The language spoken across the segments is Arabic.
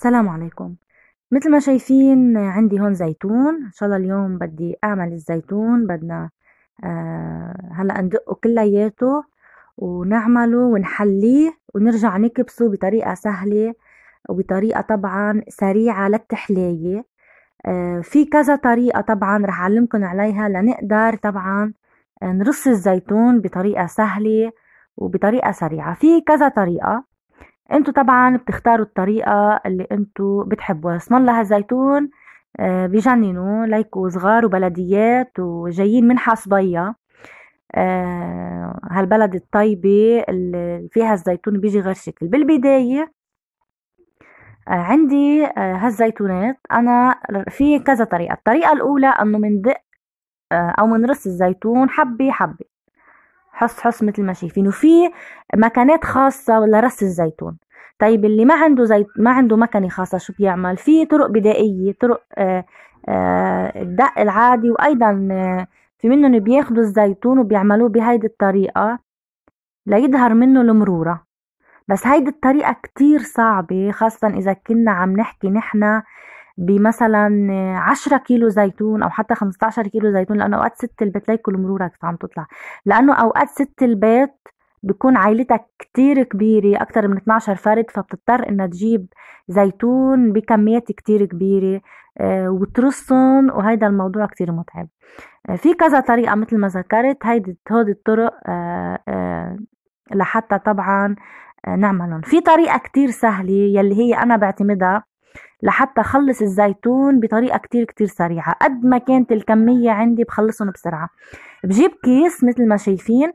السلام عليكم مثل ما شايفين عندي هون زيتون ان شاء الله اليوم بدي اعمل الزيتون بدنا آه، هلا ندقه كلياته ونعمله ونحليه ونرجع نكبسه بطريقه سهله وبطريقه طبعا سريعه للتحليه آه، في كذا طريقه طبعا رح اعلمكم عليها لنقدر طبعا آه، نرص الزيتون بطريقه سهله وبطريقه سريعه في كذا طريقه انتوا طبعا بتختاروا الطريقة اللي انتوا بتحبوها اسم الله هالزيتون آه، بجننوا ليكوا صغار وبلديات وجايين من حصبية آه، هالبلد الطيبة اللي فيها الزيتون بيجي غير شكل بالبداية آه، عندي هالزيتونات انا في كذا طريقة الطريقة الاولى انه دق او رص الزيتون حبة حبة حص حص مثل ما شايفين وفي مكانات خاصة لرص الزيتون طيب اللي ما عنده زي ما عنده مكنه خاصه شو بيعمل في طرق بدائيه طرق آه، آه، الدق العادي وايضا آه، في منهم بياخذوا الزيتون وبيعملوه بهيدي الطريقه ليظهر منه المروره بس هيدي الطريقه كتير صعبه خاصه اذا كنا عم نحكي نحن بمثلا 10 كيلو زيتون او حتى 15 كيلو زيتون لانه اوقات ست البيت ليكوا المروره عم تطلع لانه اوقات ست البيت بتكون عائلتك كتير كبيرة أكتر من 12 فرد فبتضطر إنها تجيب زيتون بكميات كتير كبيرة آه، وترصهم وهيدا الموضوع كتير متعب آه، في كذا طريقة مثل ما ذكرت هيدي هودي الطرق آه، لحتى طبعا نعملهم في طريقة كتير سهلة يلي هي أنا بعتمدها لحتى خلص الزيتون بطريقة كتير كتير سريعة قد ما كانت الكمية عندي بخلصهم بسرعة بجيب كيس مثل ما شايفين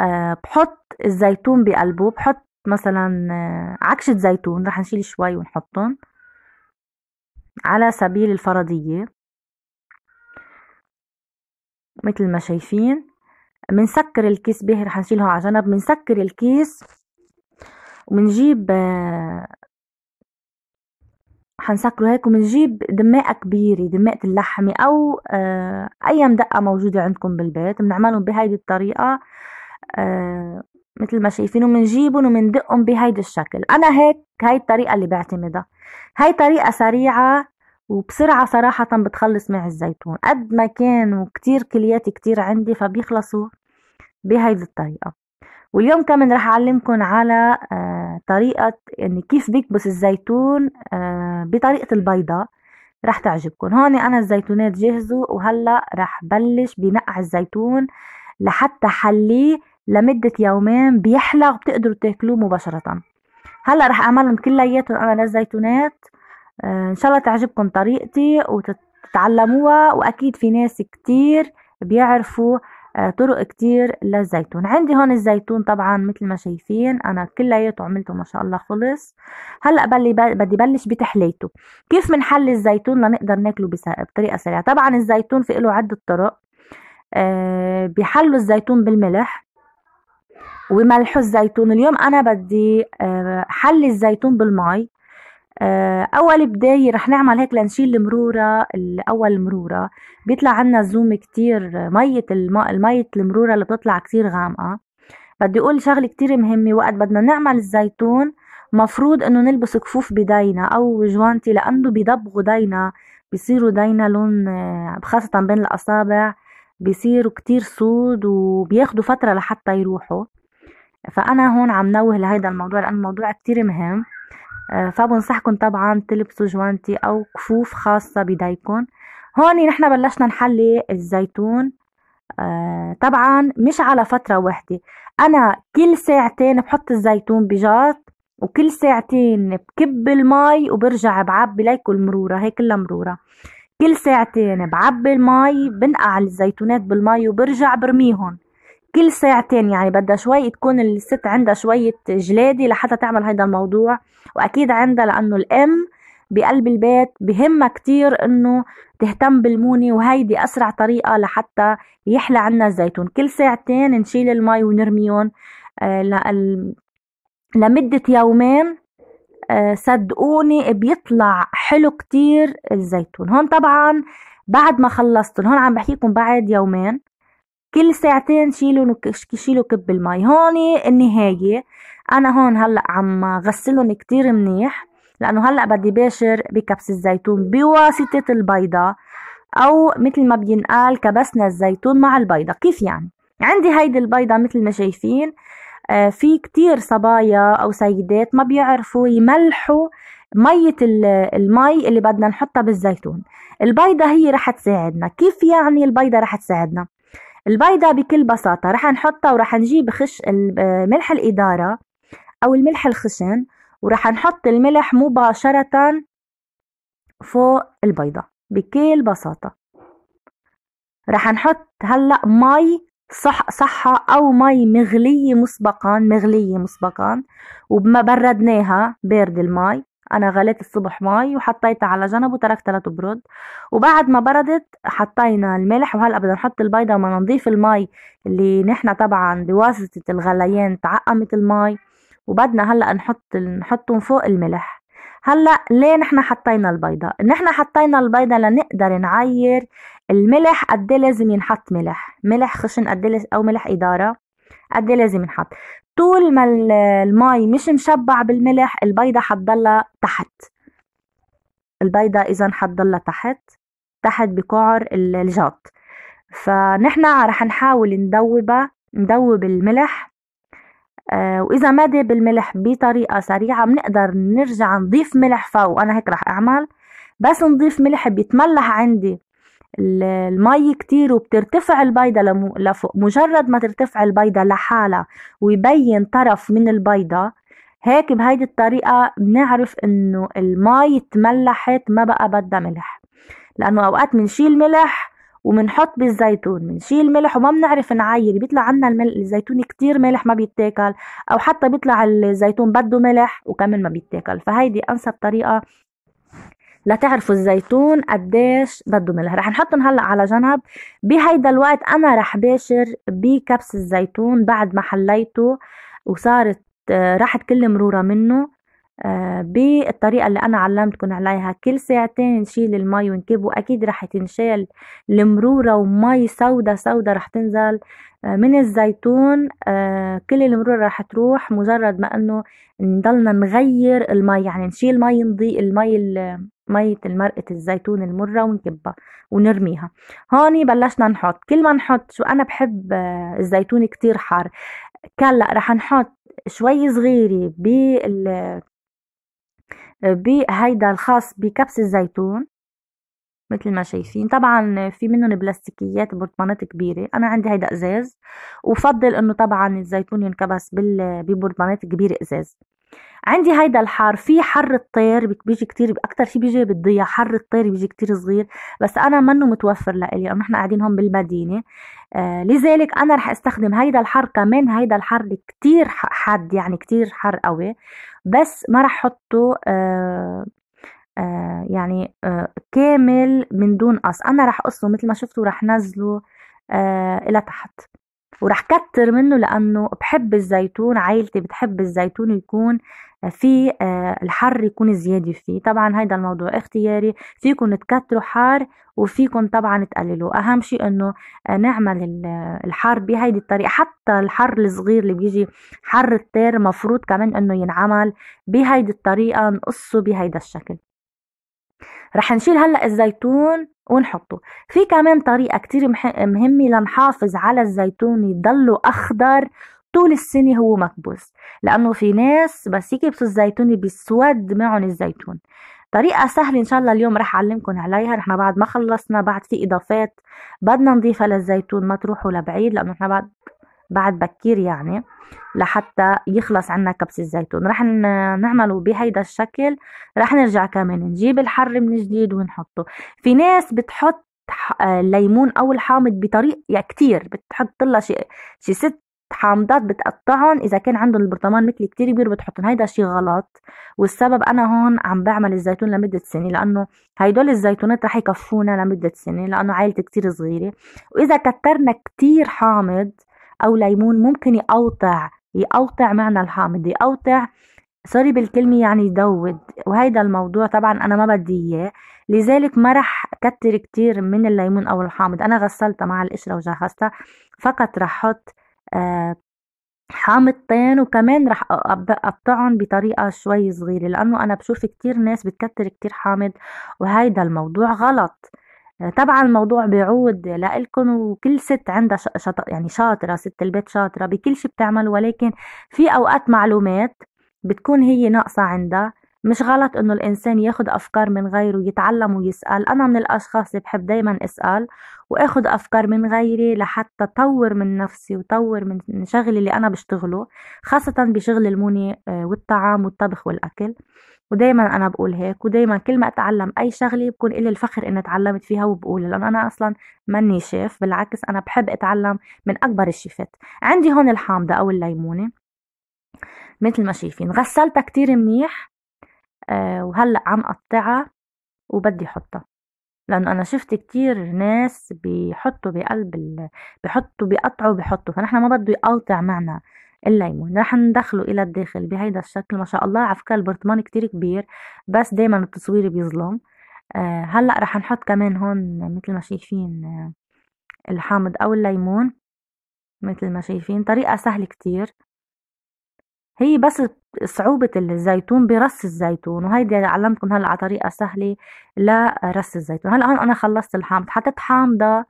آه، بحط الزيتون بقلبه بحط مثلا آه، عكشة زيتون رح نشيل شوي ونحطهم على سبيل الفرضية مثل ما شايفين بنسكر الكيس به رح نشيله على جنب بنسكر الكيس وبنجيب آه، حنسكره هيك وبنجيب دماقة كبيرة دماقة اللحمة أو أي مدقة موجودة عندكم بالبيت بنعملهم بهيدي الطريقة آه، مثل ما شايفين ومنجيبهم ومندقهم بهيدا الشكل انا هيك هاي الطريقه اللي بعتمدها هاي طريقه سريعه وبسرعة صراحة بتخلص مع الزيتون قد ما كان وكتير كليات كتير عندي فبيخلصوا بهيدي الطريقة واليوم كمان رح أعلمكم على آه، طريقة يعني كيف بيكبس الزيتون آه، بطريقة البيضة رح تعجبكم هون أنا الزيتونات جهزوا وهلأ رح بلش بنقع الزيتون لحتى حليه لمدة يومين بيحلى وبتقدروا تاكلوه مباشرة هلا رح اعملهم كلياتهم انا للزيتونات آه، ان شاء الله تعجبكم طريقتي وتتعلموها واكيد في ناس كتير بيعرفوا آه، طرق كتير للزيتون عندي هون الزيتون طبعا مثل ما شايفين انا كلياته عملته ما شاء الله خلص هلا بلي بدي بلش بتحليته كيف بنحل الزيتون لنقدر ناكله بطريقه سريعه طبعا الزيتون في له عده طرق أه بيحلوا الزيتون بالملح وملح الزيتون اليوم انا بدي آه، حل الزيتون بالمي آه، اول بدايه رح نعمل هيك لنشيل المروره الاول المروره بيطلع عنا زوم كتير ميه المية المروره اللي بتطلع كتير غامقه بدي اقول شغله كتير مهمه وقت بدنا نعمل الزيتون مفروض انه نلبس كفوف بدينا او جوانتي لانه بيدبغوا دينا بيصيروا دينا لون آه، خاصة بين الأصابع بيصيروا كتير سود وبياخدوا فترة لحتى يروحوا فأنا هون عم نوه لهيدا الموضوع لأن الموضوع كتير مهم آه، فبنصحكم طبعا تلبسوا جوانتي أو كفوف خاصة بدايكم هون نحن بلشنا نحلي الزيتون آه، طبعا مش على فترة واحدة أنا كل ساعتين بحط الزيتون بجات وكل ساعتين بكب المي وبرجع بعبي ليكو المرورة هي كلها مرورة كل ساعتين بعبي المي بنقع الزيتونات بالمي وبرجع برميهم كل ساعتين يعني بدها شوي تكون الست عندها شوية جلادة لحتى تعمل هيدا الموضوع وأكيد عندها لأنه الأم بقلب البيت بهمها كتير انه تهتم بالمونة وهيدي اسرع طريقة لحتى يحلى عنا الزيتون كل ساعتين نشيل المي ونرميهم آه، لمدة يومين آه، صدقوني بيطلع حلو كتير الزيتون هون طبعا بعد ما خلصتن هون عم بحكيكم بعد يومين كل ساعتين شيلوا شيلوا كب المي هون النهايه انا هون هلا عم غسلهم كتير منيح لانه هلا بدي باشر بكبس الزيتون بواسطه البيضه او مثل ما بينقال كبسنا الزيتون مع البيضه كيف يعني عندي هيدي البيضه مثل ما شايفين آه، في كتير صبايا او سيدات ما بيعرفوا يملحوا مية المي اللي بدنا نحطها بالزيتون البيضة هي رح تساعدنا كيف يعني البيضة رح تساعدنا البيضة بكل بساطة رح نحطها ورح نجيب خش آه، ملح الإدارة أو الملح الخشن ورح نحط الملح مباشرة فوق البيضة بكل بساطة رح نحط هلأ مي صح صحة أو مي مغلية مسبقا مغلية مسبقا وما بردناها بارد المي انا غليت الصبح مي وحطيتها على جنب وتركتها لتبرد وبعد ما بردت حطينا الملح وهلا بدنا نحط البيضه وما نضيف المي اللي نحن طبعا بواسطه الغليان تعقمت المي وبدنا هلا نحط نحطهم فوق الملح هلا ليه نحن حطينا البيضه نحن حطينا البيضه لنقدر نعير الملح قد إيه لازم ينحط ملح ملح خشن قد إيه او ملح اداره قد إيه لازم ينحط طول ما المي مش مشبع بالملح البيضة حتضلها تحت البيضة إذا حتضلها تحت تحت بقعر الجاط فنحن رح نحاول ندوبها ندوب الملح آه، وإذا ما ذاب الملح بطريقة سريعة بنقدر نرجع نضيف ملح فوق أنا هيك رح أعمل بس نضيف ملح بيتملح عندي المي كتير وبترتفع البيضة لفوق مجرد ما ترتفع البيضة لحالها ويبين طرف من البيضة هيك بهيدي الطريقة بنعرف انه المي تملحت ما بقى بدها ملح لانه اوقات بنشيل ملح وبنحط بالزيتون بنشيل ملح وما بنعرف نعير بيطلع عنا الملح الزيتون كتير مالح ما بيتاكل او حتى بيطلع الزيتون بده ملح وكمان ما بيتاكل فهيدي انسب طريقة لتعرفوا الزيتون قديش بده ملح رح نحطهم هلا على جنب بهيدا الوقت انا رح باشر بكبس الزيتون بعد ما حليته وصارت آه، راحت كل مرورة منه آه، بالطريقة اللي أنا علمتكم عليها كل ساعتين نشيل المي ونكبه أكيد رح تنشال المرورة ومي سودا سودا رح تنزل آه، من الزيتون كل المرورة رح تروح مجرد ما أنه نضلنا نغير المي يعني نشيل مي نضيق المي مية المرقة الزيتون المرة ونكبها ونرميها هون بلشنا نحط كل ما نحط شو أنا بحب آه، الزيتون كتير حار هلا رح نحط شوي صغيرة بال آه، بهيدا الخاص بكبس الزيتون مثل ما شايفين طبعا في منهم بلاستيكيات برطمانات كبيرة أنا عندي هيدا إزاز وفضل إنه طبعا الزيتون ينكبس ببرطمانات كبيرة إزاز عندي هيدا الحر في حر الطير بيجي كتير اكتر شي بيجي بالضياء حر الطير بيجي كتير صغير بس انا منه متوفر لإلي لانه نحن قاعدين هون بالمدينه آه لذلك انا رح استخدم هيدا الحر كمان هيدا الحر كتير حاد يعني كتير حر قوي بس ما رح حطه آه آه يعني آه كامل من دون قص انا رح قصه مثل ما شفتوا رح نزله آه الى تحت وراح كتر منه لانه بحب الزيتون عائلتي بتحب الزيتون يكون آه، في آه، الحر يكون زيادة فيه طبعا هيدا الموضوع اختياري فيكم تكتروا حار وفيكم طبعا تقللوا اهم شيء انه آه، نعمل الحر بهيدي الطريقة حتى الحر الصغير اللي بيجي حر التير مفروض كمان انه ينعمل بهيدي الطريقة نقصه بهيدا الشكل رح نشيل هلا الزيتون ونحطه في كمان طريقه كتير مهمه لنحافظ على الزيتون يضله اخضر طول السنة هو مكبوس لأنه في ناس بس يكبسوا الزيتون بيسود معهم الزيتون طريقة سهلة إن شاء الله اليوم رح أعلمكم عليها نحن بعد ما خلصنا بعد في إضافات بدنا نضيفها للزيتون ما تروحوا لبعيد لأنه نحن بعد بعد بكير يعني لحتى يخلص عنا كبس الزيتون رح نعمله بهيدا الشكل رح نرجع كمان نجيب الحر من جديد ونحطه في ناس بتحط الليمون او الحامض بطريق يعني كتير بتحط لها شيء شي ست حامضات بتقطعهم اذا كان عندهم البرطمان مثلي كتير كبير بتحطهم هيدا شي غلط والسبب انا هون عم بعمل الزيتون لمدة سنة لانه هيدول الزيتونات رح يكفونا لمدة سنة لانه عائلتي كتير صغيرة واذا كترنا كتير حامض أو ليمون ممكن يقوطع يقوطع معنى الحامض يقوطع سوري بالكلمة يعني يدود وهيدا الموضوع طبعا أنا ما بدي إياه لذلك ما رح كتر كتير من الليمون أو الحامض أنا غسلتها مع القشرة وجهزتها فقط رح احط آه، حامضتين وكمان رح اقطعهم بطريقه شوي صغيره لانه انا بشوف كتير ناس بتكتر كتير حامض وهيدا الموضوع غلط طبعا الموضوع بيعود لإلكم وكل ست عندها شط... يعني شاطرة ست البيت شاطرة بكل شي بتعمل ولكن في أوقات معلومات بتكون هي ناقصة عندها مش غلط انه الانسان ياخد افكار من غيره يتعلم ويسأل انا من الاشخاص اللي بحب دايما اسأل واخد افكار من غيري لحتى طور من نفسي وطور من شغلي اللي انا بشتغله خاصة بشغل الموني آه، والطعام والطبخ والاكل ودايما انا بقول هيك ودايما كل ما اتعلم اي شغله بكون الي الفخر اني تعلمت فيها وبقولها لان انا اصلا ماني شيف بالعكس انا بحب اتعلم من اكبر الشيفات عندي هون الحامضه او الليمونه مثل ما شايفين غسلتها كتير منيح آه وهلا عم قطعها وبدي احطها لانه انا شفت كتير ناس بيحطوا بقلب ال... بيحطوا بيقطعوا بيحطوا فنحن ما بده يقطع معنا الليمون راح ندخله الى الداخل بهيدا الشكل ما شاء الله على فكره البرطمان كتير كبير بس دايما التصوير بيظلم آه هلا راح نحط كمان هون مثل ما شايفين آه الحامض او الليمون مثل ما شايفين طريقه سهله كتير هي بس صعوبة الزيتون برص الزيتون وهيدي علمتكم هلا على طريقة سهلة لرص الزيتون هلا هون أنا خلصت الحامض حطيت حامضة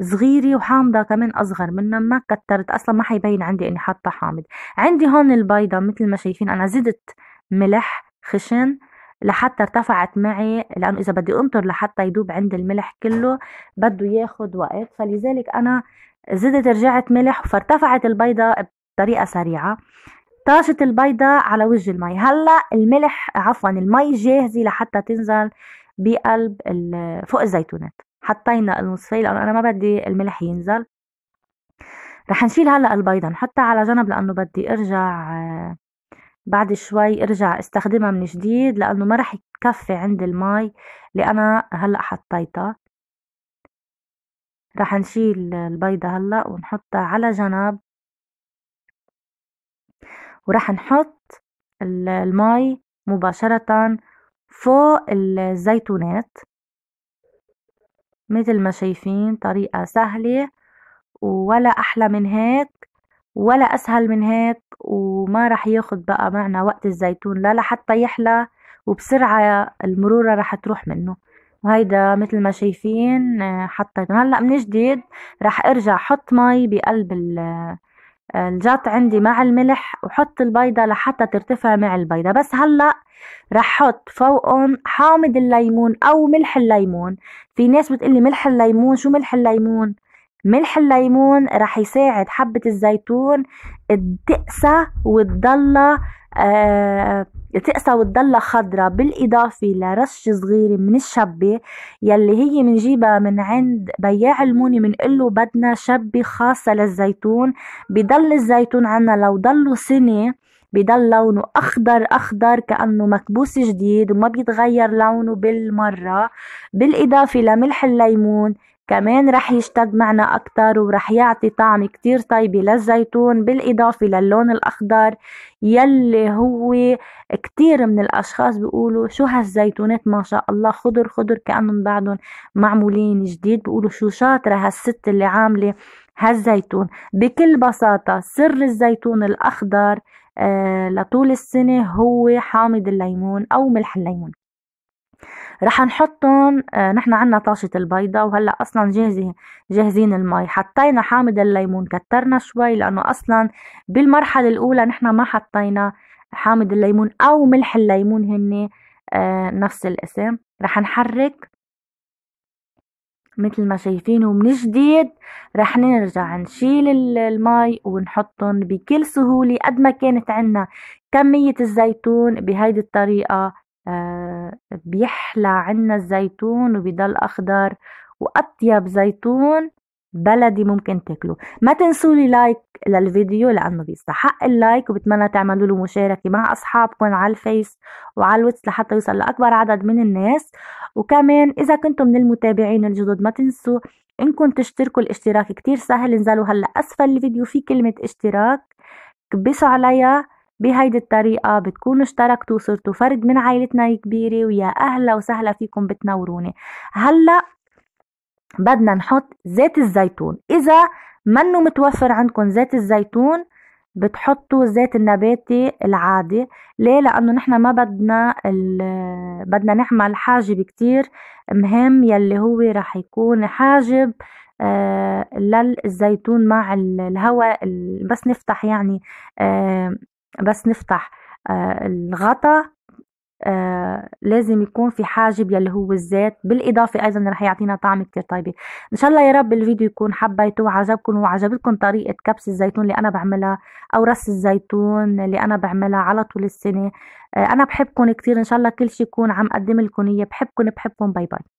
صغيرة وحامضة كمان أصغر منها ما كترت أصلا ما حيبين عندي إني حاطة حامض عندي هون البيضة مثل ما شايفين أنا زدت ملح خشن لحتى ارتفعت معي لأنه إذا بدي أنطر لحتى يدوب عند الملح كله بده ياخد وقت فلذلك أنا زدت رجعت ملح فارتفعت البيضة بطريقة سريعة طاشت البيضة على وجه المي هلا الملح عفوا المي جاهزة لحتى تنزل بقلب فوق الزيتونات حطينا النصفية لأنه أنا ما بدي الملح ينزل رح نشيل هلا البيضة نحطها على جنب لأنه بدي أرجع آه، بعد شوي أرجع استخدمها من جديد لأنه ما رح يكفي عند المي اللي أنا هلا حطيتها رح نشيل البيضة هلا ونحطها على جنب ورح نحط المي مباشرة فوق الزيتونات مثل ما شايفين طريقة سهلة ولا أحلى من هيك ولا أسهل من هيك وما رح ياخد بقى معنا وقت الزيتون لا لحتى يحلى وبسرعة المرورة رح تروح منه وهيدا مثل ما شايفين حطيته آه، هلا من جديد رح ارجع حط مي بقلب الجات عندي مع الملح وحط البيضة لحتى ترتفع مع البيضة بس هلأ رح حط فوقهم حامض الليمون أو ملح الليمون في ناس بتقلي ملح الليمون شو ملح الليمون ملح الليمون رح يساعد حبة الزيتون تقسى وتضلها آه تقسى وتضلها خضرة بالإضافة لرشة صغيرة من الشبة يلي هي منجيبها من عند بياع الموني له بدنا شبة خاصة للزيتون بضل الزيتون عنا لو ضلوا سنة بضل لونه أخضر أخضر كأنه مكبوس جديد وما بيتغير لونه بالمرة بالإضافة لملح الليمون كمان رح يشتد معنا أكتر ورح يعطي طعم كتير طيبة للزيتون بالإضافة للون الأخضر يلي هو كتير من الأشخاص بيقولوا شو هالزيتونات ما شاء الله خضر خضر كأنهم بعدهم معمولين جديد بيقولوا شو شاطرة هالست اللي عاملة هالزيتون بكل بساطة سر الزيتون الأخضر آه لطول السنة هو حامض الليمون أو ملح الليمون رح نحطهم آه، نحن عنا طاشة البيضة وهلأ أصلا جاهزة جاهزين المي حطينا حامض الليمون كترنا شوي لأنه أصلا بالمرحلة الأولى نحن ما حطينا حامض الليمون أو ملح الليمون هن آه، نفس الاسم رح نحرك مثل ما شايفين ومن جديد رح نرجع نشيل المي ونحطهم بكل سهولة قد ما كانت عنا كمية الزيتون بهيدي الطريقة آه، بيحلى عنا الزيتون وبيضل أخضر وأطيب زيتون بلدي ممكن تاكلوه ما تنسوا لي لايك للفيديو لانه بيستحق اللايك وبتمنى تعملوا له مشاركه مع اصحابكم على الفيس وعلى الواتس لحتى يوصل لاكبر عدد من الناس وكمان اذا كنتم من المتابعين الجدد ما تنسوا انكم تشتركوا الاشتراك كتير سهل انزلوا هلا اسفل الفيديو في كلمه اشتراك كبسوا عليها بهيدي الطريقة بتكونوا اشتركتوا وصرتوا فرد من عائلتنا الكبيرة ويا أهلا وسهلا فيكم بتنوروني هلأ بدنا نحط زيت الزيتون إذا منه متوفر عندكم زيت الزيتون بتحطوا الزيت النباتي العادي ليه لانه نحن ما بدنا بدنا نعمل حاجب كتير مهم يلي هو رح يكون حاجب آه للزيتون مع الهواء بس نفتح يعني آه بس نفتح آه، الغطا آه لازم يكون في حاجب يلي هو الزيت بالإضافة أيضا رح يعطينا طعم كتير طيبة إن شاء الله يا رب الفيديو يكون حبيتوه وعجبكم وعجبتكم طريقة كبس الزيتون اللي أنا بعملها أو رس الزيتون اللي أنا بعملها على طول السنة آه أنا بحبكم كتير إن شاء الله كل شي يكون عم قدم لكم إياه بحبكم بحبكم باي باي